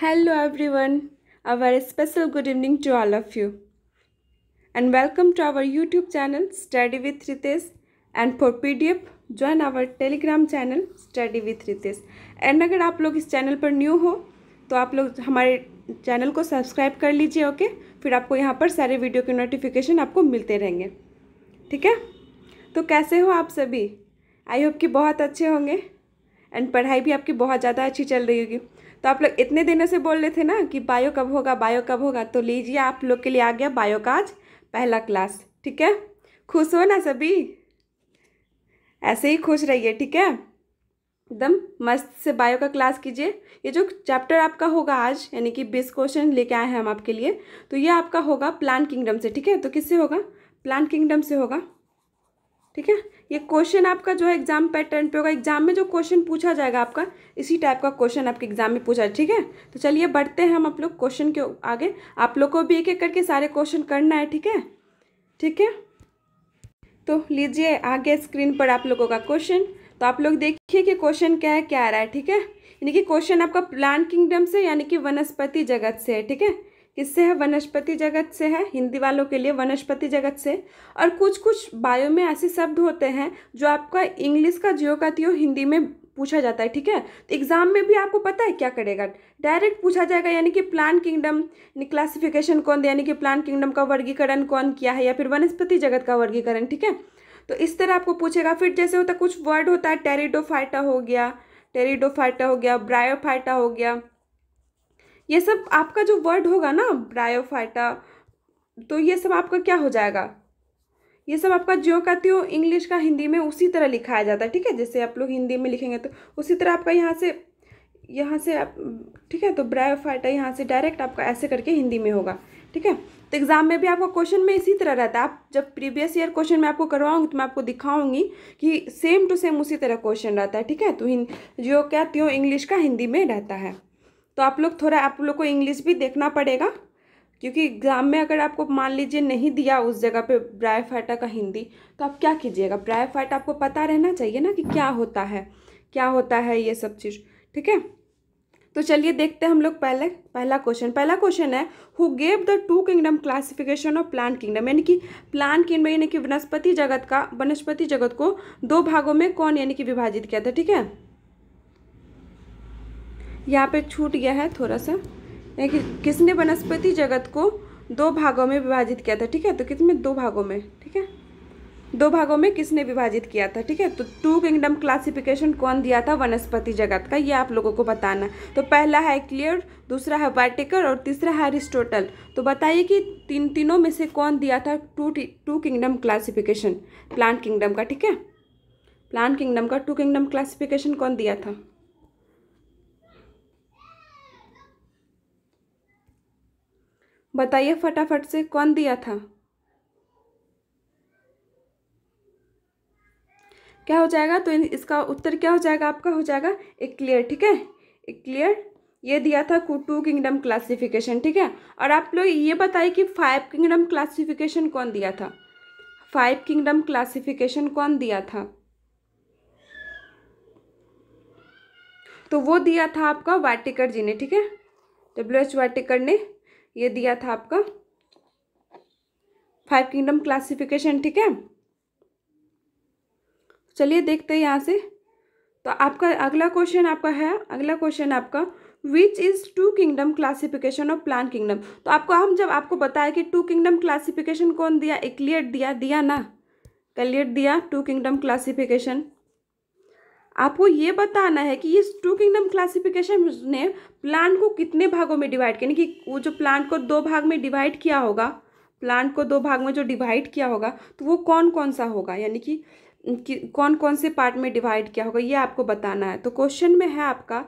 Hello every our special good evening to all of you and welcome to our YouTube channel study with Ritesh and for P D F join our Telegram channel study with Ritesh and अगर आप लोग इस channel पर new हो तो आप लोग हमारे चैनल को सब्सक्राइब कर लीजिए ओके okay? फिर आपको यहाँ पर सारे वीडियो के नोटिफिकेशन आपको मिलते रहेंगे ठीक है तो कैसे हो आप सभी आई होप कि बहुत अच्छे होंगे एंड पढ़ाई भी आपकी बहुत ज़्यादा अच्छी चल रही होगी तो आप लोग इतने दिनों से बोल रहे थे ना कि बायो कब होगा बायो कब होगा तो लीजिए आप लोग के लिए आ गया बायो का आज पहला क्लास ठीक है खुश हो ना सभी ऐसे ही खुश रहिए ठीक है एकदम मस्त से बायो का क्लास कीजिए ये जो चैप्टर आपका होगा आज यानी कि बीस क्वेश्चन लेके आए हैं हम आपके लिए तो ये आपका होगा प्लान किंगडम से ठीक है तो किससे होगा प्लान किंगडम से होगा ठीक है ये क्वेश्चन आपका जो है एग्जाम पैटर्न पे होगा एग्जाम में जो क्वेश्चन पूछा जाएगा आपका इसी टाइप का क्वेश्चन आपके एग्जाम में पूछा ठीक है तो चलिए बढ़ते हैं हम आप लोग क्वेश्चन के आगे आप लोग को भी एक एक करके सारे क्वेश्चन करना है ठीक है ठीक है तो लीजिए आगे स्क्रीन पर आप लोगों का क्वेश्चन तो आप लोग देखिए कि क्वेश्चन क्या है क्या आ रहा है ठीक है यानी कि क्वेश्चन आपका प्लांट किंगडम से यानी कि वनस्पति जगत से है ठीक है किससे है वनस्पति जगत से है हिंदी वालों के लिए वनस्पति जगत से और कुछ कुछ बायो में ऐसे शब्द होते हैं जो आपका इंग्लिश का जियो का त्यो हिंदी में पूछा जाता है ठीक है तो एग्जाम में भी आपको पता है क्या करेगा डायरेक्ट पूछा जाएगा यानी कि प्लांट किंगडम क्लासिफिकेशन कौन यानी कि प्लांट किंगडम का वर्गीकरण कौन किया है या फिर वनस्पति जगत का वर्गीकरण ठीक है तो इस तरह आपको पूछेगा फिर जैसे होता कुछ वर्ड होता है टेरिडोफाइटा हो गया टेरिडोफाइटा हो गया ब्रायोफाइटा हो गया ये सब आपका जो वर्ड होगा ना ब्रायोफाइटा तो ये सब आपका क्या हो जाएगा ये सब आपका ज्यो का त्यो इंग्लिश का हिंदी में उसी तरह लिखाया जाता है ठीक है जैसे आप लोग हिंदी में लिखेंगे तो उसी तरह आपका यहाँ से यहाँ से आप ठीक है तो ब्रायोफाइटा यहाँ से डायरेक्ट आपका ऐसे करके हिंदी में होगा ठीक है तो एग्ज़ाम में भी आपका क्वेश्चन में इसी तरह रहता है आप जब प्रीवियस ईयर क्वेश्चन में आपको करवाऊंगी तो मैं आपको दिखाऊंगी कि सेम टू सेम उसी तरह क्वेश्चन रहता है ठीक है तो जो क्या त्यों इंग्लिश का हिंदी में रहता है तो आप लोग थोड़ा आप लोग को इंग्लिश भी देखना पड़ेगा क्योंकि एग्ज़ाम में अगर आपको मान लीजिए नहीं दिया उस जगह पे ब्राय फाटा का हिंदी तो आप क्या कीजिएगा ब्राय फाटा आपको पता रहना चाहिए ना कि क्या होता है क्या होता है ये सब चीज़ ठीक है तो चलिए देखते हैं हम लोग पहले पहला क्वेश्चन पहला क्वेश्चन है who gave the two kingdom classification of plant kingdom यानी कि प्लांट किंगडम यानी कि वनस्पति जगत का वनस्पति जगत को दो भागों में कौन यानी कि विभाजित किया था ठीक है यहाँ पे छूट गया है थोड़ा सा यानी किसने वनस्पति जगत को दो भागों में विभाजित किया था ठीक है तो कितने दो भागों में ठीक है दो भागों में किसने विभाजित किया था ठीक है तो टू किंगडम क्लासिफिकेशन कौन दिया था वनस्पति जगत का ये आप लोगों को बताना तो पहला है क्लियर दूसरा है वाटिकर और तीसरा है अरिस्टोटल तो बताइए कि तीन तीनों में से कौन दिया था two two kingdom classification plant kingdom का ठीक है प्लांट किंगडम का टू किंगडम क्लासिफिकेशन कौन दिया था बताइए फटाफट से कौन दिया था क्या हो जाएगा तो इसका उत्तर क्या हो जाएगा आपका हो जाएगा एक क्लियर ठीक है एक क्लियर ये दिया था टू किंगडम क्लासिफिकेशन ठीक है और आप लोग ये बताइए कि फाइव किंगडम क्लासिफिकेशन कौन दिया था फाइव किंगडम क्लासिफिकेशन कौन दिया था तो वो दिया था आपका वाटिकर जी ने ठीक है डब्ल्यू एच वाटिकर ने ये दिया था आपका फाइव किंगडम क्लासिफिकेशन ठीक है चलिए देखते हैं यहाँ से तो आपका अगला क्वेश्चन आपका है अगला क्वेश्चन आपका which is two kingdom classification of plant kingdom तो आपको हम जब आपको बताया कि टू किंगडम क्लासिफिकेशन कौन दिया एक क्लियर दिया दिया ना क्लियर दिया टू किंगडम क्लासिफिकेशन आपको ये बताना है कि इस टू किंगडम क्लासिफिकेशन ने प्लांट को कितने भागों में डिवाइड किया यानी कि वो जो प्लांट को दो भाग में डिवाइड किया होगा प्लांट को दो भाग में जो डिवाइड किया होगा तो वो कौन कौन सा होगा यानी कि कौन कौन से पार्ट में डिवाइड किया होगा ये आपको बताना है तो क्वेश्चन में है आपका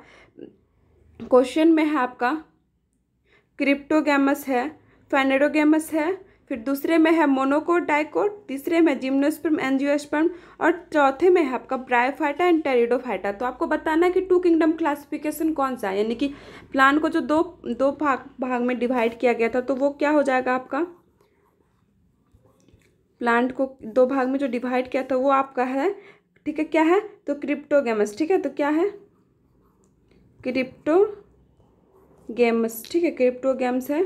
क्वेश्चन में है आपका क्रिप्टोगेमस है फेनेडोगेमस है फिर दूसरे में है मोनोकोट डाइकोट तीसरे में जिम्नोस्पर्म एंजियोस्पर्म और चौथे में है आपका ब्रायोफाइटा एंड टेरिडोफाइटा तो आपको बताना है कि टू किंगडम क्लासिफिकेशन कौन सा है यानी कि प्लान को जो दो दो भाग भाग में डिवाइड किया गया था तो वो क्या हो जाएगा आपका प्लांट को दो भाग में जो डिवाइड किया था वो आपका है ठीक है क्या है तो क्रिप्टोगेमस ठीक है तो क्या है क्रिप्टो गेम्स ठीक है क्रिप्टो गेम्स है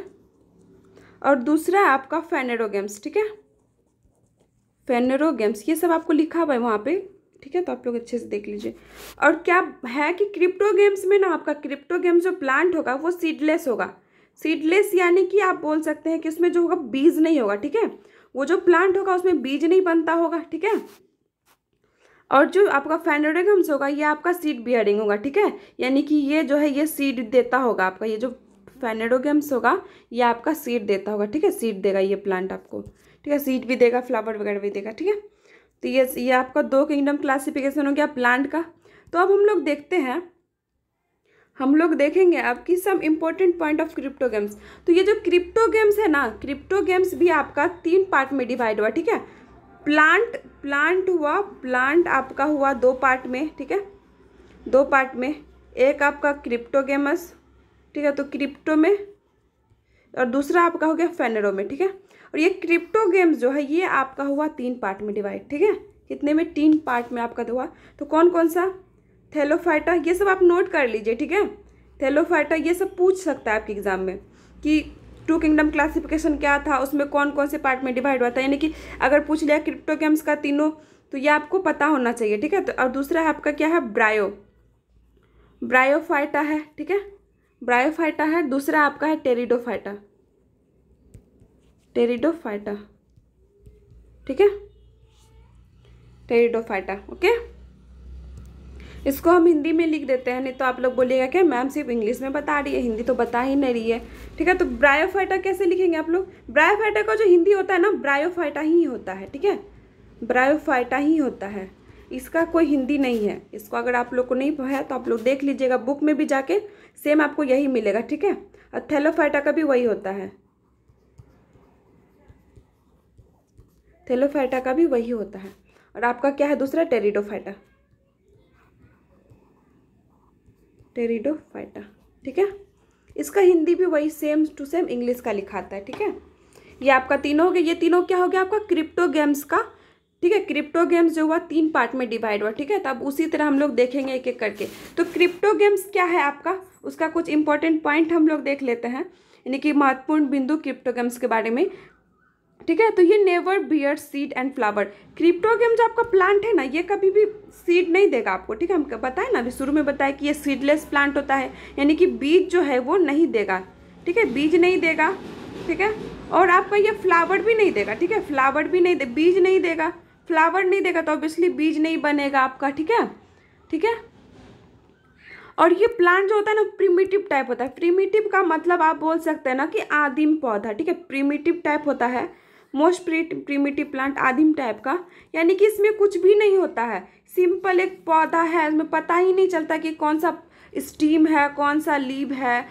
और दूसरा है आपका गेम्स ठीक है फेनेरोगेम्स ये सब आपको लिखा हुआ है वहाँ पे ठीक है तो आप लोग अच्छे से देख लीजिए और क्या है कि क्रिप्टो गेम्स में ना आपका क्रिप्टो गेम्स जो प्लांट होगा वो सीडलेस होगा सीडलेस यानी कि आप बोल सकते हैं कि उसमें जो होगा बीज नहीं होगा ठीक है वो जो प्लांट होगा उसमें बीज नहीं बनता होगा ठीक है और जो आपका गेम्स होगा ये आपका सीड बियरिंग होगा ठीक है यानी कि ये जो है ये सीड देता होगा आपका ये जो फेनेडोगेम्स होगा ये आपका सीड देता होगा ठीक है सीड देगा ये प्लांट आपको ठीक है सीड भी देगा फ्लावर वगैरह भी देगा ठीक है तो ये ये आपका दो किंगडम क्लासिफिकेशन हो गया प्लांट का तो अब हम लोग देखते हैं हम लोग देखेंगे अब कि some important point of cryptogams तो ये जो क्रिप्टो गेम्स है ना क्रिप्टो गेम्स भी आपका तीन पार्ट में डिवाइड हुआ ठीक है प्लांट प्लांट हुआ प्लांट आपका हुआ दो पार्ट में ठीक है दो पार्ट में एक आपका क्रिप्टो गेमस ठीक है तो क्रिप्टो में और दूसरा आपका हो गया फेनेरो में ठीक है और ये क्रिप्टो गेम्स जो है ये आपका हुआ तीन पार्ट में डिवाइड ठीक है कितने में तीन पार्ट में आपका हुआ तो कौन कौन सा थेलोफाइटा ये सब आप नोट कर लीजिए ठीक है थेलोफाइटा ये सब पूछ सकता है आपके एग्ज़ाम में कि टू किंगडम क्लासिफिकेशन क्या था उसमें कौन कौन से पार्ट में डिवाइड हुआ था यानी कि अगर पूछ लिया क्रिप्टो गेम्स का तीनों तो ये आपको पता होना चाहिए ठीक है तो और दूसरा आपका क्या है ब्रायो ब्रायोफाइटा है ठीक है ब्रायोफाइटा है दूसरा आपका है टेरिडोफाइटा टेरिडोफाइटा ठीक है टेरिडोफाइटा ओके इसको हम हिंदी में लिख देते हैं नहीं तो आप लोग बोलिएगा क्या मैम सिर्फ इंग्लिश में बता रही है हिंदी तो बता ही नहीं रही है ठीक है तो ब्रायोफाइटा कैसे लिखेंगे आप लोग ब्रायोफाइटा का जो हिंदी होता है ना ब्रायोफाइटा ही होता है ठीक है ब्रायोफाइटा ही होता है इसका कोई हिंदी नहीं है इसको अगर आप लोग को नहीं है तो आप लोग देख लीजिएगा बुक में भी जाके सेम आपको यही मिलेगा ठीक है और थैलोफाइटा का भी वही होता है थेलोफाइटा का भी वही होता है और आपका क्या है दूसरा टेरिडोफाइटा टेरिडोफाइटा ठीक है इसका हिंदी भी वही सेम टू सेम इंग्लिश का लिखाता है ठीक है ये आपका तीनों हो गया ये तीनों क्या हो गया आपका क्रिप्टो गेम्स का ठीक है क्रिप्टो गेम्स जो हुआ तीन पार्ट में डिवाइड हुआ ठीक है तब तो उसी तरह हम लोग देखेंगे एक एक करके तो क्रिप्टो गेम्स क्या है आपका उसका कुछ इंपॉर्टेंट पॉइंट हम लोग देख लेते हैं यानी कि महत्वपूर्ण बिंदु क्रिप्टो गेम्स के बारे में ठीक है तो ये never bear seed and flower cryptogam जो आपका प्लांट है ना ये कभी भी सीड नहीं देगा आपको ठीक है हम बताए ना अभी शुरू में बताया कि ये सीडलेस प्लांट होता है यानी कि बीज जो है वो नहीं देगा ठीक है बीज नहीं देगा ठीक है और आपका ये फ्लावर भी नहीं देगा ठीक है फ्लावर भी नहीं दे बीज नहीं देगा फ्लावर नहीं देगा तो ऑब्वियसली बीज नहीं बनेगा आपका ठीक है ठीक है और ये प्लांट जो होता है ना प्रीमेटिव टाइप होता है प्रीमेटिव का मतलब आप बोल सकते हैं ना कि आदिम पौधा ठीक है प्रीमिटिव टाइप होता है मोस्ट प्रिमिटिव प्लांट आदिम टाइप का यानी कि इसमें कुछ भी नहीं होता है सिंपल एक पौधा है इसमें पता ही नहीं चलता कि कौन सा स्टीम है कौन सा लीव है आ,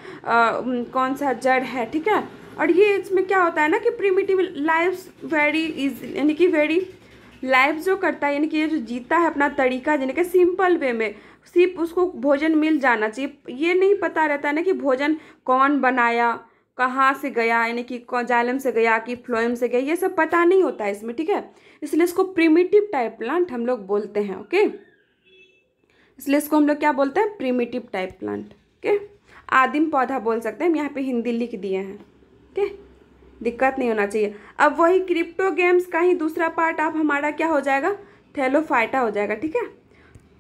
कौन सा जड़ है ठीक है और ये इसमें क्या होता है ना कि प्रीमेटिव लाइफ वेरी इज यानी कि वेरी लाइफ जो करता है यानी कि ये जो जीता है अपना तरीका यानी कि सिंपल वे में सिर्फ उसको भोजन मिल जाना चाहिए ये नहीं पता रहता है ना कि भोजन कौन बनाया कहाँ से गया यानी कि जालम से गया कि फ्लोएम से गया ये सब पता नहीं होता है इसमें ठीक है इसलिए इसको प्रिमिटिव टाइप प्लांट हम लोग बोलते हैं ओके इसलिए इसको हम लोग क्या बोलते हैं प्रिमिटिव टाइप प्लांट ओके आदिम पौधा बोल सकते हैं हम यहाँ पे हिंदी लिख दिए हैं ओके दिक्कत नहीं होना चाहिए अब वही क्रिप्टो गेम्स का ही दूसरा पार्ट आप हमारा क्या हो जाएगा थैलोफाइटा हो जाएगा ठीक है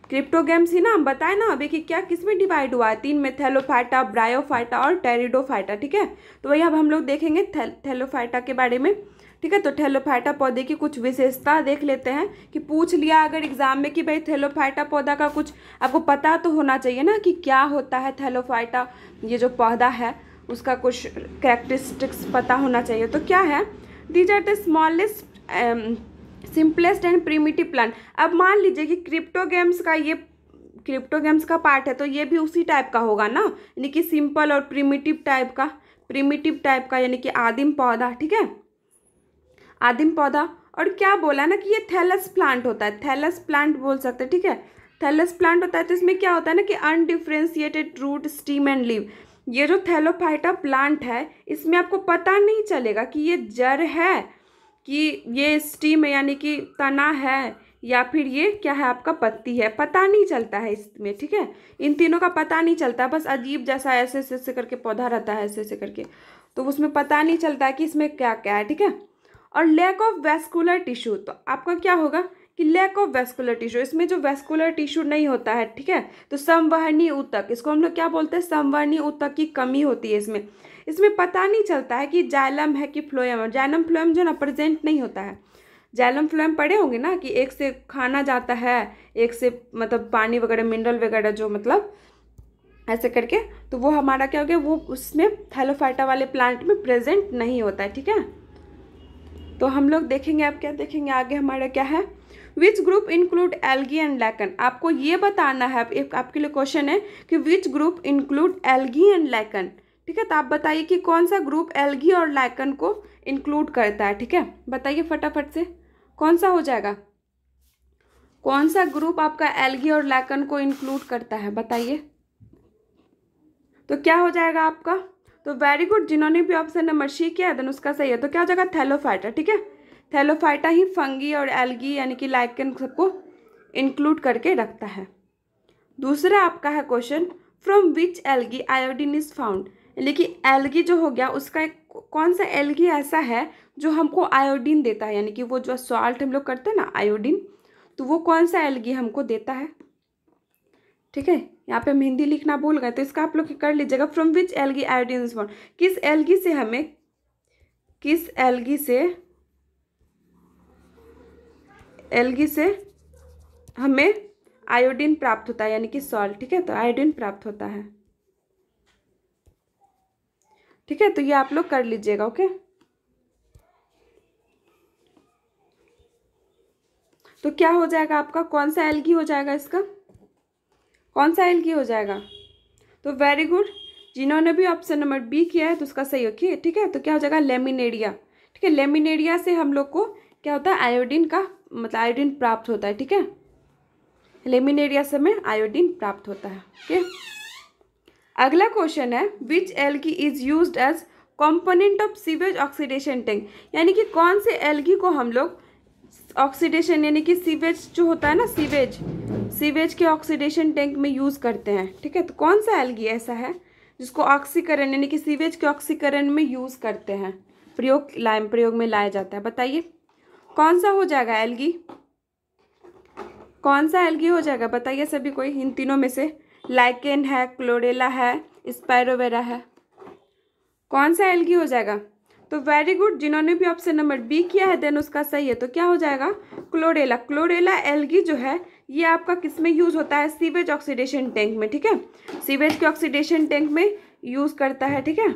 क्रिप्टो गेम्स ही ना हम बताए ना अभी कि क्या किस में डिवाइड हुआ है तीन में थैलोफाइटा ब्रायोफाइटा और टेरिडोफाइटा ठीक है तो वही अब हम लोग देखेंगे थे, थेलोफाइटा के बारे में ठीक है तो थैलोफाइटा पौधे की कुछ विशेषता देख लेते हैं कि पूछ लिया अगर एग्जाम में कि भाई थैलोफाइटा पौधा का कुछ आपको पता तो होना चाहिए ना कि क्या होता है थैलोफाइटा ये जो पौधा है उसका कुछ करेक्टरिस्टिक्स पता होना चाहिए तो क्या है these are the smallest simplest and primitive plant अब मान लीजिए कि क्रिप्टो गेम्स का ये क्रिप्टो गेम्स का पार्ट है तो ये भी उसी टाइप का होगा ना यानी कि सिंपल और प्रीमिटिव टाइप का प्रीमिटिव टाइप का यानी कि आदिम पौधा ठीक है आदिम पौधा और क्या बोला ना कि ये थैलस प्लांट होता है थैलस प्लांट बोल सकते हैं ठीक है थैलस प्लांट होता है तो इसमें क्या होता है ना कि undifferentiated root stem and leave ये जो थैलोफाइटा प्लांट है इसमें आपको पता नहीं चलेगा कि ये जड़ है कि ये स्टीम है यानी कि तना है या फिर ये क्या है आपका पत्ती है पता नहीं चलता है इसमें ठीक है इन तीनों का पता नहीं चलता बस अजीब जैसा ऐसे ऐसे ऐसे करके पौधा रहता है ऐसे ऐसे करके तो उसमें पता नहीं चलता है कि इसमें क्या क्या है ठीक है और लैक ऑफ वेस्कुलर टिश्यू तो आपका क्या होगा कि लैक ऑफ वेस्कुलर टिश्यू इसमें जो वेस्कुलर टिश्यू नहीं होता है ठीक है तो संवहनी ऊतक इसको हम लोग क्या बोलते हैं संवहनी ऊतक की कमी होती है इसमें इसमें पता नहीं चलता है कि जाइलम है कि फ्लोएम है जाइलम फ्लोएम जो ना प्रेजेंट नहीं होता है जैलम फ्लोएम पड़े होंगे ना कि एक से खाना जाता है एक से मतलब पानी वगैरह मिनरल वगैरह जो मतलब ऐसे करके तो वो हमारा क्या हो गया वो उसमें थैलोफाइटा वाले प्लांट में प्रेजेंट नहीं होता है ठीक है तो हम लोग देखेंगे आप क्या देखेंगे आगे हमारा क्या है which group include algae and lichen आपको ये बताना है एक आपके लिए क्वेश्चन है कि which group include algae and lichen ठीक है तो आप बताइए कि कौन सा ग्रुप एल्गी और लैकन को इंक्लूड करता है ठीक है बताइए फटाफट से कौन सा हो जाएगा कौन सा ग्रुप आपका एल्गी और लैकन को इंक्लूड करता है बताइए तो क्या हो जाएगा आपका तो वेरी गुड जिन्होंने भी ऑप्शन नंबर सी किया है उसका सही है तो क्या हो जाएगा थैलोफाइटा ठीक है थैलोफाइटा ही फंगी और एल्गी यानी कि लाइकन सबको इंक्लूड करके रखता है दूसरा आपका है question from which algae iodine is found यानी कि एल्गी जो हो गया उसका एक कौन सा एल्गी ऐसा है जो हमको आयोडीन देता है यानी कि वो जो सॉल्ट हम लोग करते हैं ना आयोडीन तो वो कौन सा एल्गी हमको देता है ठीक है यहाँ पे हम हिंदी लिखना भूल गए तो इसका आप लोग कर लीजिएगा from which algae iodine is found किस एल्गी से हमें किस एल्गी से एलगी से हमें आयोडीन प्राप्त होता है यानी कि सॉल्ट ठीक है तो आयोडीन प्राप्त होता है ठीक है तो ये आप लोग कर लीजिएगा ओके तो क्या हो जाएगा आपका कौन सा एलगी हो जाएगा इसका कौन सा एलगी हो जाएगा तो वेरी गुड जिन्होंने भी ऑप्शन नंबर बी किया है तो उसका सही हो ठीक है तो क्या हो जाएगा लेमिनेरिया ठीक है लेमिनेरिया से हम लोग को क्या होता है आयोडीन का मतलब आयोडीन प्राप्त होता है ठीक है लेमिन एरिया से हमें आयोडीन प्राप्त होता है ओके अगला क्वेश्चन है which algae is use as component of sewage oxidation tank यानी कि कौन से एल्गी को हम लोग ऑक्सीडेशन यानी कि सीवेज जो होता है ना सीवेज सीवेज के ऑक्सीडेशन टैंक में यूज़ करते हैं ठीक है तो कौन सा एल्गी ऐसा है जिसको ऑक्सीकरण यानी कि सीवेज के ऑक्सीकरण में यूज़ करते हैं प्रयोग लाए प्रयोग में लाया जाता है बताइए कौन सा हो जाएगा एलगी कौन सा एलगी हो जाएगा बताइए सभी कोई इन तीनों में से लाइकेन है क्लोरेला है स्पायरोवेरा है कौन सा एलगी हो जाएगा तो वेरी गुड जिन्होंने भी ऑप्शन नंबर बी किया है देन उसका सही है तो क्या हो जाएगा क्लोरेला क्लोरेला एलगी जो है ये आपका किस में यूज़ होता है सीवेज ऑक्सीडेशन टैंक में ठीक है सीवेज के ऑक्सीडेशन टैंक में यूज़ करता है ठीक है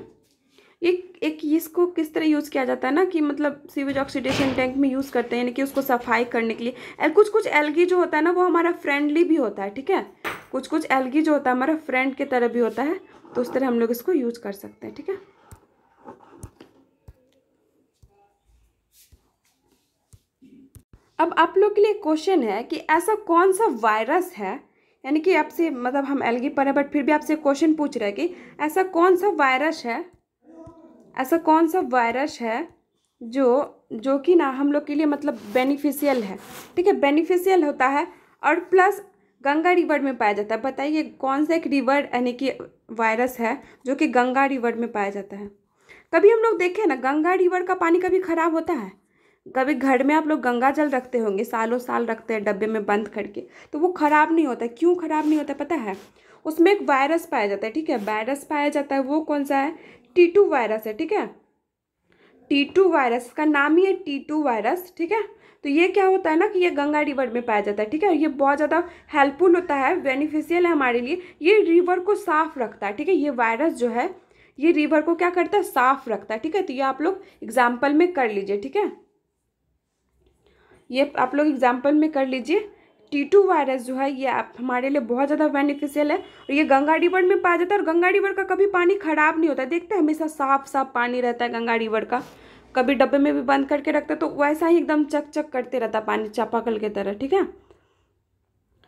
एक एक इसको किस तरह यूज़ किया जाता है ना कि मतलब सीवेज ऑक्सीडेशन टैंक में यूज़ करते हैं यानी कि उसको सफाई करने के लिए कुछ कुछ एलगी जो होता है ना वो हमारा फ्रेंडली भी होता है ठीक है कुछ कुछ एलगी जो होता है हमारा फ्रेंड की तरह भी होता है तो उस तरह हम लोग इसको यूज कर सकते हैं ठीक है अब आप लोग के लिए क्वेश्चन है कि ऐसा कौन सा वायरस है यानी कि आपसे मतलब हम एलगी पर हैं बट फिर भी आपसे क्वेश्चन पूछ रहे हैं कि ऐसा कौन सा वायरस है ऐसा कौन सा वायरस है जो जो कि ना हम लोग के लिए मतलब बेनिफिशियल है ठीक है बेनिफिशियल होता है और प्लस गंगा रिवर में पाया जाता है बताइए कौन सा एक रिवर यानी कि वायरस है जो कि गंगा रिवर में पाया जाता है कभी हम लोग देखें ना गंगा रिवर का पानी कभी ख़राब होता है कभी घर में आप लोग गंगा जल रखते होंगे सालों साल रखते हैं डब्बे में बंद करके तो वो ख़राब नहीं होता क्यों ख़राब नहीं होता पता है उसमें एक वायरस पाया जाता है ठीक है वायरस पाया जाता है वो कौन सा है टी टू वायरस है ठीक है टी टू वायरस का नाम ही है टी टू वायरस ठीक है तो ये क्या होता है ना कि ये गंगा रिवर में पाया जाता है ठीक है ये बहुत ज़्यादा हेल्पफुल होता है बेनिफिशियल है हमारे लिए ये रिवर को साफ रखता है ठीक है ये वायरस जो है ये रिवर को क्या करता है साफ रखता है ठीक है तो ये आप लोग एग्जाम्पल में कर लीजिए ठीक है ये आप लोग एग्जाम्पल में कर लीजिए टी टू वायरस जो है ये आप हमारे लिए बहुत ज़्यादा बेनिफिशियल है और ये गंगा रिवर में पाया जाता है और गंगा रिवर का कभी पानी ख़राब नहीं होता देखते हमेशा साफ साफ पानी रहता है गंगा रिवर का कभी डब्बे में भी बंद करके रखते तो वैसा ही एकदम चक चक करते रहता पानी चापाकल की तरह ठीक है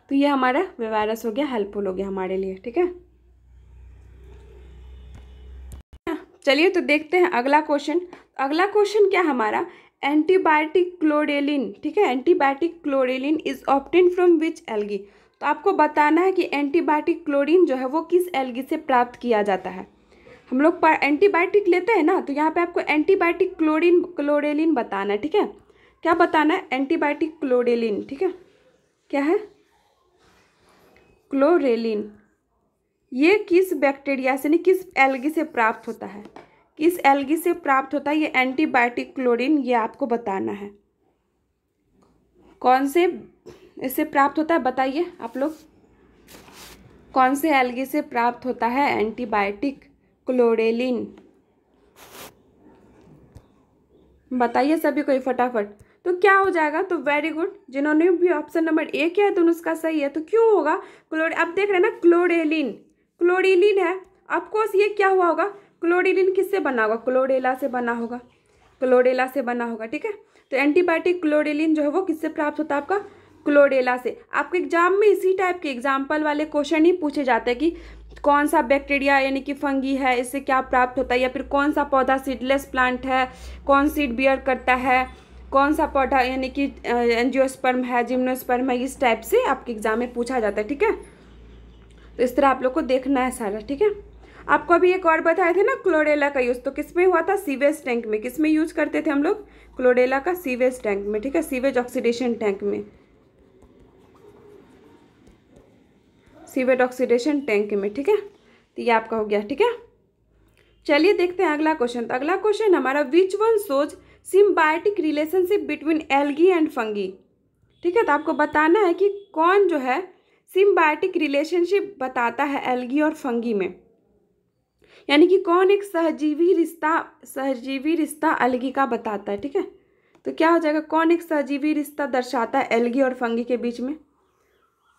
तो ये हमारा वे वायरस हो गया हेल्पफुल हो गया हमारे लिए ठीक है चलिए तो देखते हैं अगला क्वेश्चन अगला क्वेश्चन क्या हमारा एंटीबायोटिक क्लोरेलिन ठीक है antibiotic chlorellin is obtained from which algae तो आपको बताना है कि एंटीबायोटिक क्लोरीन जो है वो किस एल्गी से प्राप्त किया जाता है हम लोग पर एंटीबायोटिक लेते हैं ना तो यहाँ पे आपको एंटीबायोटिक क्लोरीन क्लोरेलिन बताना है ठीक है क्या बताना है एंटीबायोटिक क्लोरेलिन ठीक है क्या है क्लोरेलिन ये किस बैक्टीरिया से नहीं किस एल्गी से प्राप्त होता है किस एल्गी से प्राप्त होता है ये एंटीबायोटिक क्लोरीन ये आपको बताना है कौन से इससे प्राप्त होता है बताइए आप लोग कौन से एल्गी से प्राप्त होता है एंटीबायोटिक क्लोरेलिन बताइए सभी को फटाफट तो क्या हो जाएगा तो वेरी गुड जिन्होंने भी ऑप्शन नंबर ए किया है तो उसका सही है तो क्यों होगा क्लोरे अब देख रहे हैं ना क्लोरेलिन क्लोरेलिन है ऑफकोर्स ये क्या हुआ होगा क्लोरीलिन किससे बना होगा क्लोरेला से बना होगा क्लोरेला से बना होगा ठीक है तो एंटीबायोटिक क्लोरेलिन जो है वो किससे प्राप्त होता है आपका क्लोरेला से आपके एग्जाम में इसी टाइप के एग्जाम्पल वाले क्वेश्चन ही पूछे जाते हैं कि कौन सा बैक्टीरिया यानी कि फंगी है इससे क्या प्राप्त होता है या फिर कौन सा पौधा सीडलेस प्लांट है कौन सीड बियर करता है कौन सा पौधा यानी कि एनजियोस्पर्म है जिम्नोस्पर्म है इस टाइप से आपके एग्जाम में पूछा जाता है ठीक है तो इस तरह आप लोग को देखना है सारा ठीक है आपको अभी एक और बताए थे ना क्लोरेला का यूज़ तो किस में हुआ था सीवेज टैंक में किस में यूज करते थे हम लोग क्लोरेला का सीवेज टैंक में ठीक है सीवेज ऑक्सीडेशन टैंक में सीवेज ऑक्सीडेशन टैंक में ठीक है तो ये आपका हो गया ठीक है चलिए देखते हैं अगला क्वेश्चन तो अगला क्वेश्चन हमारा which one shows symbiotic relationship between algae and fungi ठीक है तो आपको बताना है कि कौन जो है सिम्बायोटिक रिलेशनशिप बताता है एल्गी और फंगी में यानी कि कौन एक सहजीवी रिश्ता सहजीवी रिश्ता अलगी का बताता है ठीक है तो क्या हो जाएगा कौन एक सहजीवी रिश्ता दर्शाता है एलगी और फंगी के बीच में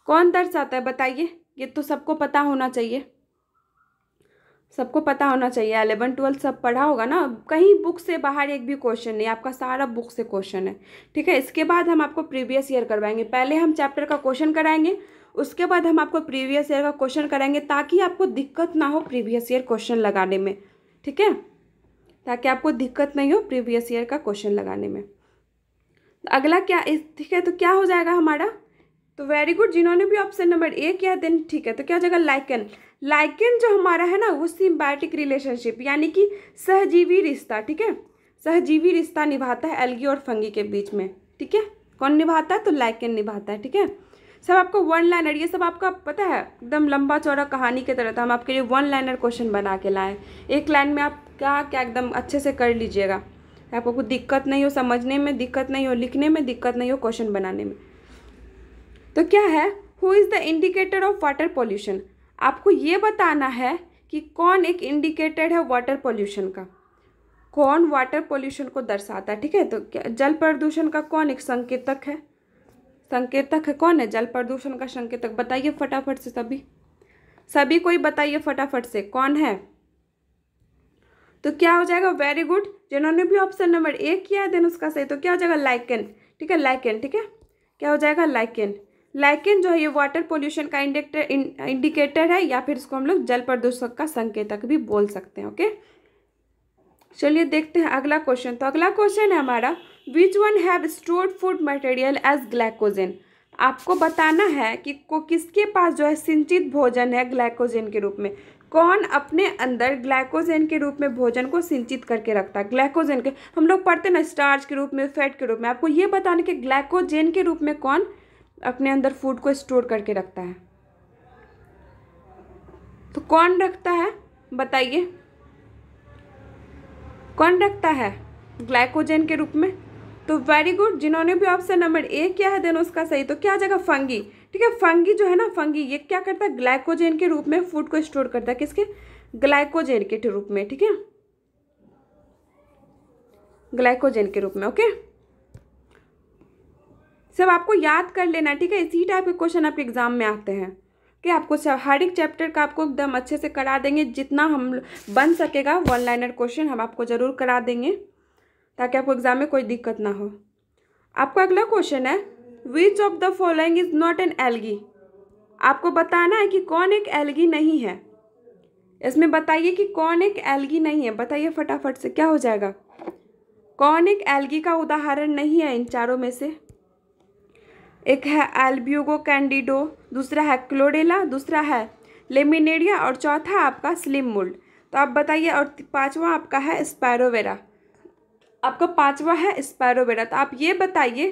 कौन दर्शाता है बताइए ये तो सबको पता होना चाहिए सबको पता होना चाहिए अलेवन ट्वेल्थ सब पढ़ा होगा ना कहीं बुक से बाहर एक भी क्वेश्चन नहीं आपका सारा बुक से क्वेश्चन है ठीक है इसके बाद हम आपको प्रीवियस ईयर करवाएंगे पहले हम चैप्टर का क्वेश्चन कराएंगे उसके बाद हम आपको प्रीवियस ईयर का क्वेश्चन कराएंगे ताकि आपको दिक्कत ना हो प्रीवियस ईयर क्वेश्चन लगाने में ठीक है ताकि आपको दिक्कत नहीं हो प्रीवियस ईयर का क्वेश्चन लगाने में तो अगला क्या ठीक है तो क्या हो जाएगा हमारा तो वेरी गुड जिन्होंने भी ऑप्शन नंबर ए किया देन ठीक है तो क्या हो जाएगा लाइकन लाइकन जो हमारा है ना वो सिम्बायोटिक रिलेशनशिप यानी कि सहजीवी रिश्ता ठीक है सहजीवी रिश्ता निभाता है एल्गी और फंगी के बीच में ठीक है कौन निभाता है तो लाइकन निभाता है ठीक है सब आपको वन लाइनर ये सब आपका पता है एकदम लंबा चौड़ा कहानी की तरह था हम आपके लिए वन लाइनर क्वेश्चन बना के लाएँ एक लाइन में आप क्या क्या एकदम अच्छे से कर लीजिएगा आपको कोई दिक्कत नहीं हो समझने में दिक्कत नहीं हो लिखने में दिक्कत नहीं हो क्वेश्चन बनाने में तो क्या है who is the indicator of water pollution आपको ये बताना है कि कौन एक इंडिकेटर है वाटर पॉल्यूशन का कौन वाटर पॉल्यूशन को दर्शाता है ठीक है तो क्या जल प्रदूषण का कौन एक संकेतक है संकेतक है कौन है जल प्रदूषण का संकेतक बताइए फटाफट से सभी सभी कोई बताइए फटाफट से कौन है तो क्या हो जाएगा वेरी गुड जिन्होंने भी ऑप्शन नंबर ए किया है देन उसका सही तो क्या हो जाएगा लाइकन ठीक है लाइकन ठीक है क्या हो जाएगा लाइकन लाइकन जो है ये वाटर पोल्यूशन का इंडिकेटर इंडिकेटर है या फिर इसको हम लोग जल प्रदूषक का संकेतक भी बोल सकते हैं ओके चलिए देखते हैं अगला क्वेश्चन तो अगला क्वेश्चन है हमारा which one have stored food material as glycogen आपको बताना है कि को किसके पास जो है सिंचित भोजन है ग्लाइकोजन के रूप में कौन अपने अंदर ग्लाइकोजन के रूप में भोजन को सिंचित करके रखता है ग्लाइकोजन के हम लोग पढ़ते ना स्टार्च के रूप में फैट के रूप में आपको ये बताना कि ग्लाइकोजन के रूप में कौन अपने अंदर फूड को स्टोर करके रखता है तो कौन रखता है बताइए कौन रखता है ग्लाइकोजन के रूप में तो वेरी गुड जिन्होंने भी ऑप्शन नंबर ए किया है देन उसका सही तो क्या आ जाएगा फंगी ठीक है फंगी जो है ना फंगी ये क्या करता है ग्लाइकोजेन के रूप में फूड को स्टोर करता है किसके ग्लाइकोजेन के रूप में ठीक है ग्लाइकोजेन के रूप में ओके सब आपको याद कर लेना ठीक है इसी टाइप के क्वेश्चन आपके एग्जाम में आते हैं कि आपको सब हर एक चैप्टर का आपको एकदम अच्छे से करा देंगे जितना हम बन सकेगा वन लाइनर क्वेश्चन हम आपको ज़रूर करा देंगे ताकि आपको एग्जाम में कोई दिक्कत ना हो आपका अगला क्वेश्चन है which of the following is not an algae आपको बताना है कि कौन एक एलगी नहीं है इसमें बताइए कि कौन एक एलगी नहीं है बताइए फटाफट से क्या हो जाएगा कौन एक एल्गी का उदाहरण नहीं है इन चारों में से एक है एल्ब्यूगो कैंडिडो दूसरा है क्लोरेला दूसरा है लेमिनेडिया और चौथा आपका स्लिम मोल्ड तो आप बताइए और पांचवा आपका है स्पैरोवेरा आपका पांचवा है स्पायरोबेरा तो आप ये बताइए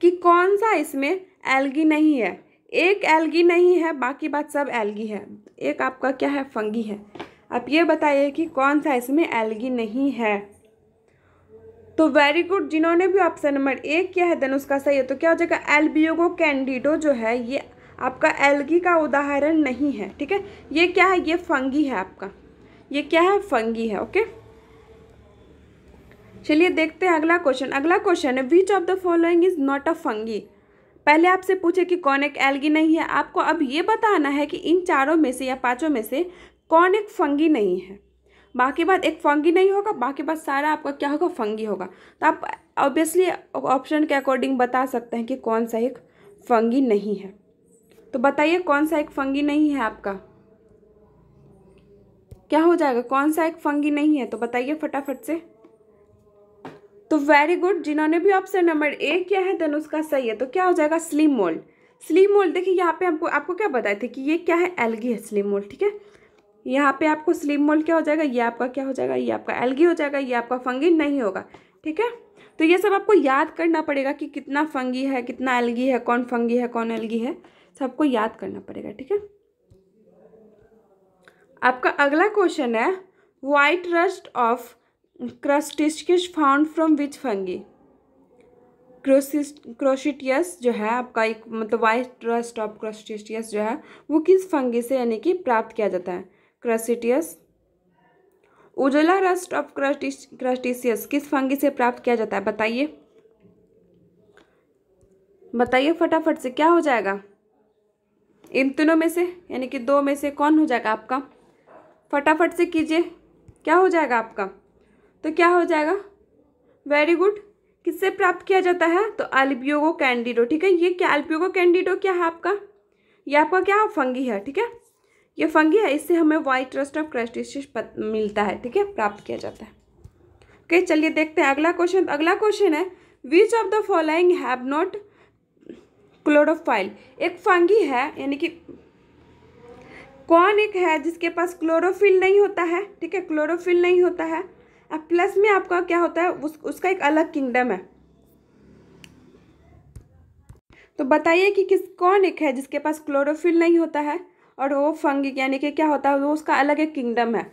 कि कौन सा इसमें एल्गी नहीं है एक एल्गी नहीं है बाकी बात सब एल्गी है एक आपका क्या है फंगी है आप ये बताइए कि कौन सा इसमें एल्गी नहीं है तो वेरी गुड जिन्होंने भी ऑप्शन नंबर एक किया है धनुष का सही है तो क्या हो जाएगा एल्बियोगो कैंडिडो जो है ये आपका एल्गी का उदाहरण नहीं है ठीक है ये क्या है ये फंगी है आपका ये क्या है फंगी है ओके चलिए देखते हैं अगला क्वेश्चन अगला क्वेश्चन है which of the following is not a fungi पहले आपसे पूछे कि कौन एक एल्गी नहीं है आपको अब ये बताना है कि इन चारों में से या पाँचों में से कौन एक फंगी नहीं है बाकी बात एक फंगी नहीं होगा बाकी बात सारा आपका क्या होगा फंगी होगा तो आप ऑब्वियसली ऑप्शन के अकॉर्डिंग बता सकते हैं कि कौन सा एक फंगी नहीं है तो बताइए कौन सा एक फंगी नहीं है आपका क्या हो जाएगा कौन सा एक फंगी नहीं है तो बताइए फटाफट से तो वेरी गुड जिन्होंने भी ऑप्शन नंबर ए किया है देन उसका सही है तो क्या हो जाएगा स्लिम मोल्ड स्लिम मोल्ड देखिए यहाँ पे हमको आपको क्या बताए थे कि ये क्या है एलगी है स्लिम मोल्ड ठीक है यहाँ पे आपको स्लिम मोल्ड क्या हो जाएगा ये आपका क्या हो जाएगा ये आपका एलगी हो जाएगा ये आपका फंगी नहीं होगा ठीक है तो ये सब आपको याद करना पड़ेगा कि कितना फंगी है कितना एलगी है कौन फंगी है कौन एलगी है सबको याद करना पड़ेगा ठीक है आपका अगला क्वेश्चन है वाइट रस्ट ऑफ क्रस्टिस्किस फाउंड फ्रॉम विच फंगी क्रोसिस क्रोशिटियस जो है आपका एक मतलब वाइट ट्रस्ट ऑफ क्रस्टिस्टियस जो है वो किस फंगी से यानी कि प्राप्त किया जाता है क्रसिटियस उजला रस्ट ऑफ क्रस्टिशियस क्रस्टिसियस किस फंगी से प्राप्त किया जाता है बताइए बताइए फटाफट से क्या हो जाएगा इन तीनों में से यानी कि दो में से कौन हो जाएगा आपका फटाफट से कीजिए क्या हो जाएगा आपका तो क्या हो जाएगा वेरी गुड किससे प्राप्त किया जाता है तो अल्पियोगो कैंडिडो ठीक है ये क्या अल्पियोगो कैंडिडो क्या है आपका ये आपका क्या फंगी है ठीक है ये फंगी है इससे हमें वाइट रस्ट ऑफ क्रस्टिश मिलता है ठीक है प्राप्त किया जाता है ओके चलिए देखते हैं अगला क्वेश्चन अगला क्वेश्चन है which of the following have not chlorophyll एक फंगी है यानी कि कौन एक है जिसके पास क्लोरोफिल नहीं होता है ठीक है क्लोरोफिल नहीं होता है अब प्लस में आपका क्या होता है उस, उसका एक अलग किंगडम है तो बताइए कि किस कौन एक है जिसके पास क्लोरोफिल नहीं होता है और वो फंगिक यानी कि क्या होता है वो उसका अलग एक किंगडम है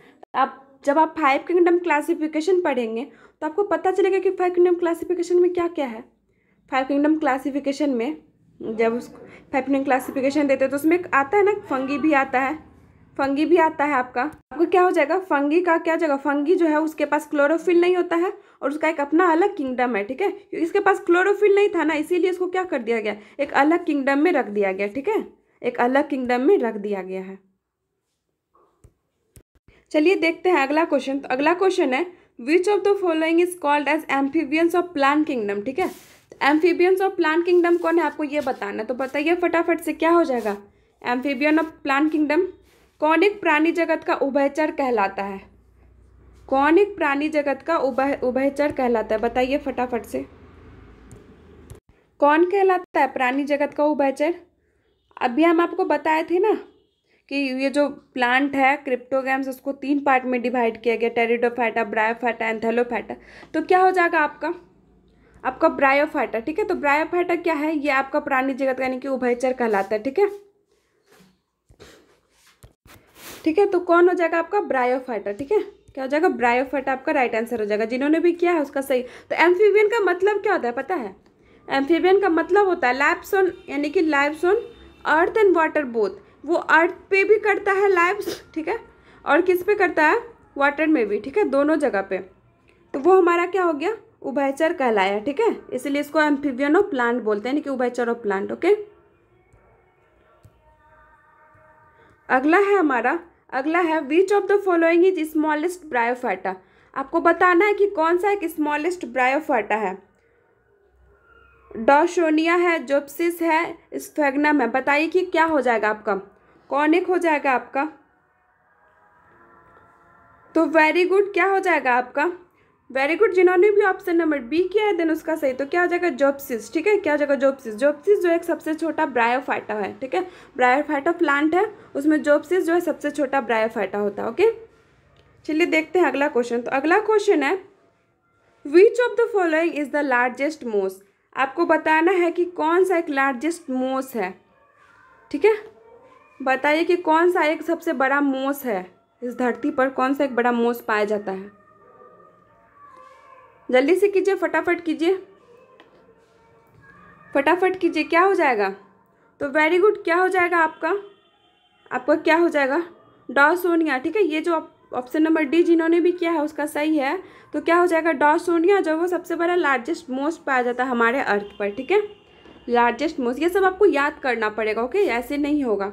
आप जब आप फाइव किंगडम क्लासिफिकेशन पढ़ेंगे तो आपको पता चलेगा कि फाइव किंगडम क्लासिफिकेशन में क्या क्या है फाइव किंगडम क्लासिफिकेशन में जब उस फाइव किंगडम क्लासिफिकेशन देते हैं तो उसमें आता है ना फंगी भी आता है फंगी भी आता है आपका आपको क्या हो जाएगा फंगी का क्या जाएगा फंगी जो है उसके पास क्लोरोफिल नहीं होता है और उसका एक अपना अलग किंगडम है ठीक है इसके पास क्लोरोफिल नहीं था ना इसीलिए इसको क्या कर दिया गया एक अलग किंगडम में रख दिया गया ठीक है एक अलग किंगडम में रख दिया गया है चलिए देखते हैं अगला क्वेश्चन तो अगला क्वेश्चन है which of the following is called as amphibians of plant kingdom ठीक है एम्फीबियंस ऑफ प्लान किंगडम कौन है आपको ये बताना तो बताइए फटाफट से क्या हो जाएगा एम्फीबियन ऑफ प्लान किंगडम कौनिक प्राणी जगत का उभयचर कहलाता है कौनिक प्राणी जगत का उभय उभयचर कहलाता है बताइए फटाफट से कौन कहलाता है प्राणी जगत का उभयचर अभी हम आपको बताए थे ना कि ये जो प्लांट है क्रिप्टोगैम्स उसको तीन पार्ट में डिवाइड किया गया टेरिडोफाइटा ब्रायोफाइटा एंथेलोफाइटा तो क्या हो जाएगा आपका आपका ब्रायोफाइटा ठीक है तो ब्रायोफाइटा क्या है ये आपका प्राणी जगत यानी कि उभयचर कहलाता है ठीक है ठीक है तो कौन हो जाएगा आपका ब्रायोफाइटा ठीक है क्या हो जाएगा ब्रायोफाइटा आपका राइट आंसर हो जाएगा जिन्होंने भी किया है उसका सही तो एम्फीबियन का मतलब क्या होता है पता है एम्फीबियन का मतलब होता है लाइव्स ऑन यानी कि lives on earth and water both वो अर्थ पे भी करता है लाइव्स ठीक है और किस पे करता है वाटर में भी ठीक है दोनों जगह पे तो वो हमारा क्या हो गया उभयचर कहलाया ठीक है इसलिए इसको एम्फीबियन ऑफ प्लांट बोलते हैं यानी कि उभयचर ऑफ प्लांट ओके अगला है हमारा अगला है which of the following is smallest bryophyta आपको बताना है कि कौन सा एक स्मॉलेस्ट ब्रायोफाइटा है डॉशोनिया है जोपसिस है स्फेगनम है बताइए कि क्या हो जाएगा आपका कौन एक हो जाएगा आपका तो वेरी गुड क्या हो जाएगा आपका वेरी गुड जिन्होंने भी ऑप्शन नंबर बी किया है देन उसका सही तो क्या हो जाएगा जोपसिस ठीक है क्या हो जाएगा जोपसिस जोपसिस जो एक सबसे छोटा ब्रायोफाइटा है ठीक है ब्रायोफाइटा प्लांट है उसमें जोपसिस जो है सबसे छोटा ब्रायोफाइटा होता है ओके चलिए देखते हैं अगला क्वेश्चन तो अगला क्वेश्चन है which of the following is the largest moss आपको बताना है कि कौन सा एक लार्जेस्ट मोस है ठीक है बताइए कि कौन सा एक सबसे बड़ा मोस है इस धरती पर कौन सा एक बड़ा मोस पाया जाता है जल्दी से कीजिए फटाफट कीजिए फटाफट कीजिए क्या हो जाएगा तो वेरी गुड क्या हो जाएगा आपका आपका क्या हो जाएगा डॉसोनिया ठीक है ये जो ऑप्शन नंबर डी जिन्होंने भी किया है उसका सही है तो क्या हो जाएगा डॉसोनिया जो वो सबसे बड़ा लार्जेस्ट मोस्ट पाया जाता है हमारे अर्थ पर ठीक है लार्जेस्ट मोस्ट ये सब आपको याद करना पड़ेगा ओके ऐसे नहीं होगा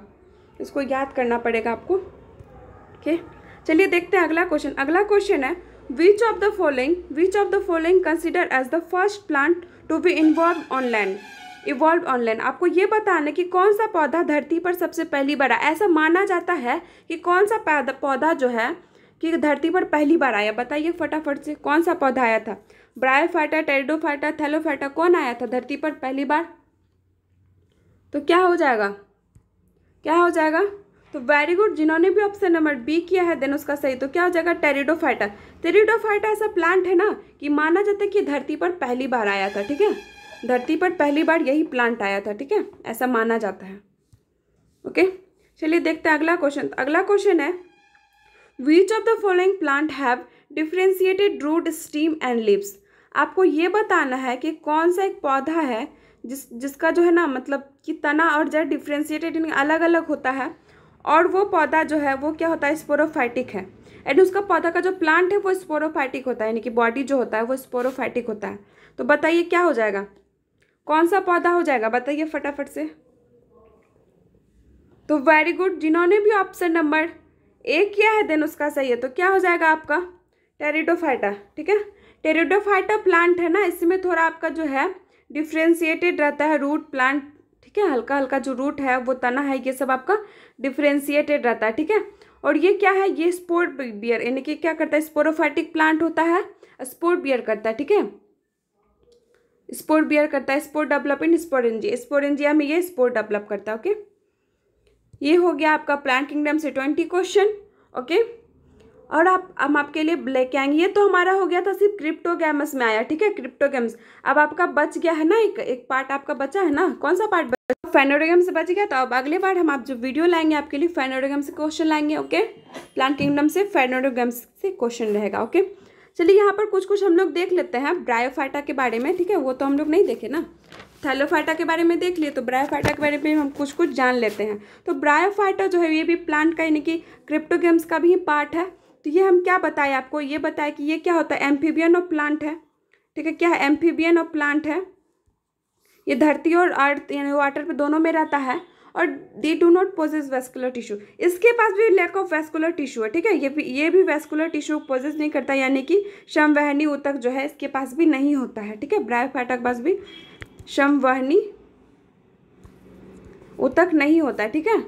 इसको याद करना पड़ेगा आपको ओके चलिए देखते हैं अगला क्वेश्चन अगला क्वेश्चन है Which of the following which of the following consider as the first plant to be involve on land? Evolve on land आपको ये बताना कि कौन सा पौधा धरती पर सबसे पहली बार आया ऐसा माना जाता है कि कौन सा पौधा जो है कि धरती पर पहली बार आया बताइए फटाफट से कौन सा पौधा आया था ब्रायोफाइटा टेरिडोफाइटा थैलोफाइटा कौन आया था धरती पर पहली बार तो क्या हो जाएगा क्या हो जाएगा वेरी गुड जिन्होंने भी ऑप्शन नंबर बी किया है देन उसका सही तो क्या हो जाएगा टेरिडोफाइटा टेरिडोफाइटा ऐसा प्लांट है ना कि माना जाता है कि धरती पर पहली बार आया था ठीक है धरती पर पहली बार यही प्लांट आया था ठीक है ऐसा माना जाता है ओके चलिए देखते हैं अगला क्वेश्चन अगला क्वेश्चन है which of the following plant have differentiated root stem and leaves आपको ये बताना है कि कौन सा एक पौधा है जिस जिसका जो है ना मतलब कि तना और जड़ डिफ्रेंशिएटेड अलग अलग होता है और वो पौधा जो है वो क्या होता है स्पोरोफाइटिक है एंड उसका पौधा का जो प्लांट है वो स्पोरोफाइटिक होता है यानी कि बॉडी जो होता है वो स्पोरोफाइटिक होता है तो बताइए क्या हो जाएगा कौन सा पौधा हो जाएगा बताइए फटाफट से तो वेरी गुड जिन्होंने भी ऑप्शन नंबर ए किया है देन उसका सही है तो क्या हो जाएगा आपका टेरिडोफाइटा ठीक है टेरिडोफाइटा प्लांट है ना इसमें थोड़ा आपका जो है डिफ्रेंशिएटेड रहता है रूट प्लांट ठीक है हल्का हल्का जो रूट है वो तना है ये सब आपका डिफ्रेंशिएटेड रहता है ठीक है और ये क्या है ये स्पोर्ट बियर यानी कि क्या करता है स्पोरोफाइटिक प्लांट होता है स्पोर्ट बियर करता है ठीक है स्पोर्ट बियर करता है spore develop in sporangia sporangia में ये स्पोर्ट डेवलप करता है ओके ये हो गया आपका प्लांट किंगडम से ट्वेंटी क्वेश्चन ओके और आप हम आपके लिए ब्लैक आएंगे ये तो हमारा हो गया था सिर्फ क्रिप्टोगेमस में आया ठीक है क्रिप्टोगेम्स अब आपका बच गया है ना एक एक पार्ट आपका बचा है ना कौन सा पार्ट फेनोडोगम तो से बच गया तो अब अगले बार हम आप जो वीडियो लाएंगे आपके लिए फेनोडोगम से क्वेश्चन लाएंगे ओके प्लांट किंगडम से फेनोडोगम से क्वेश्चन रहेगा ओके चलिए यहाँ पर कुछ कुछ हम लोग देख लेते हैं ब्रायोफाइटा के बारे में ठीक है वो तो हम लोग नहीं देखे ना थैलोफाइटा के बारे में देख लिए तो ब्रायोफाइटा के बारे में हम कुछ कुछ जान लेते हैं तो ब्रायोफाइटा जो है ये भी प्लांट का यानी कि क्रिप्टोगेम्स का भी पार्ट है तो ये हम क्या बताएं आपको ये बताएं कि ये क्या होता है एम्फीबियन और प्लांट है ठीक है क्या है एम्फीबियन और प्लांट है ये धरती और अर्थ यानी वाटर पे दोनों में रहता है और they do not possess vascular tissue इसके पास भी लैक ऑफ वेस्कुलर टिश्यू है ठीक है ये भी ये भी वेस्कुलर टिश्यू पोजेस नहीं करता यानी कि शम वहनी उतक जो है इसके पास भी नहीं होता है ठीक है ब्रायोफाइटा फाटक पास भी शम वहनी उतक नहीं होता है ठीक है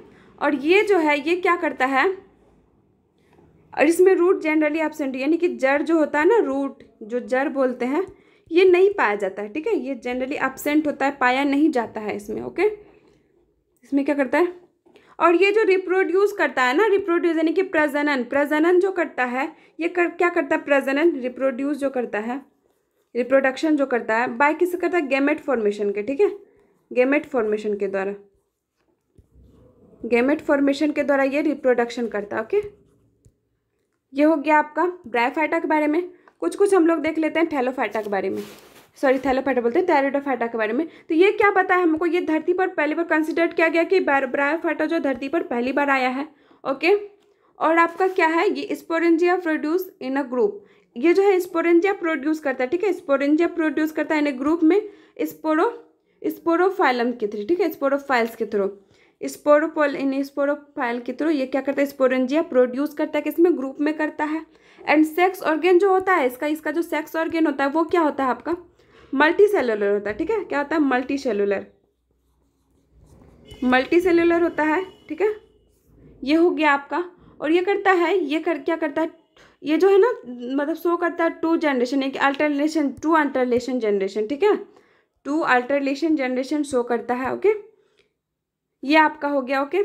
और ये जो है ये क्या करता है और इसमें रूट जनरली एबसेंट यानी कि जड़ जो होता है ना रूट जो जड़ बोलते हैं ये नहीं पाया जाता है ठीक है ये जनरली एबसेंट होता है पाया नहीं जाता है इसमें ओके इसमें क्या करता है और ये जो रिप्रोड्यूस करता है ना रिप्रोड्यूस यानी कि प्रजनन प्रजनन जो करता है ये कर, क्या करता है प्रजनन रिप्रोड्यूस जो करता है रिप्रोडक्शन जो करता है बाय किसे करता है गेमेट फॉर्मेशन के ठीक है गेमेट फॉर्मेशन के द्वारा गेमेट फॉर्मेशन के द्वारा ये रिप्रोडक्शन करता है ओके ये हो गया आपका ब्रायफाइटा के बारे में कुछ कुछ हम लोग देख लेते हैं थैलोफाइटा के बारे में सॉरी थैलोफाइटा बोलते हैं टैरोडोफाइटा के बारे में तो ये क्या पता है हमको ये धरती पर पहली बार कंसिडर किया गया कि ब्रायोफाइटा जो धरती पर पहली बार आया है ओके और आपका क्या है ये sporangia produce in a group ये जो है स्पोरेंजिया प्रोड्यूस करता है ठीक है स्पोरेंजिया प्रोड्यूस करता है इन ए ग्रुप में स्पोरो स्पोरोफाइलम के थ्रू ठीक है स्पोरोफाइल्स के थ्रू स्पोरोपोल इन स्पोरोफाइल के थ्रू ये क्या करता है स्पोरेंजिया प्रोड्यूस करता है किसमें ग्रुप में करता है एंड सेक्स ऑर्गेन जो होता है इसका इसका जो सेक्स ऑर्गेन होता है वो क्या होता है आपका मल्टी सेलुलर होता है ठीक है क्या होता है मल्टी सेलुलर मल्टी सेलुलर होता है ठीक है ये हो गया आपका और ये करता है ये कर क्या करता है ये जो है ना मतलब शो करता है टू जनरेशन एक अल्टरनेशन टू अल्टरनेशन जनरेशन ठीक है टू अल्टरनेशन जनरेशन शो करता है ओके ये आपका हो गया ओके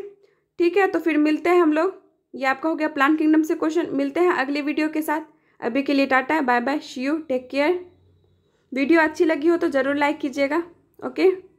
ठीक है तो फिर मिलते हैं हम लोग ये आपका हो गया प्लांट किंगडम से क्वेश्चन मिलते हैं अगले वीडियो के साथ अभी के लिए टाटा bye bye see you take care video अच्छी लगी हो तो ज़रूर लाइक कीजिएगा ओके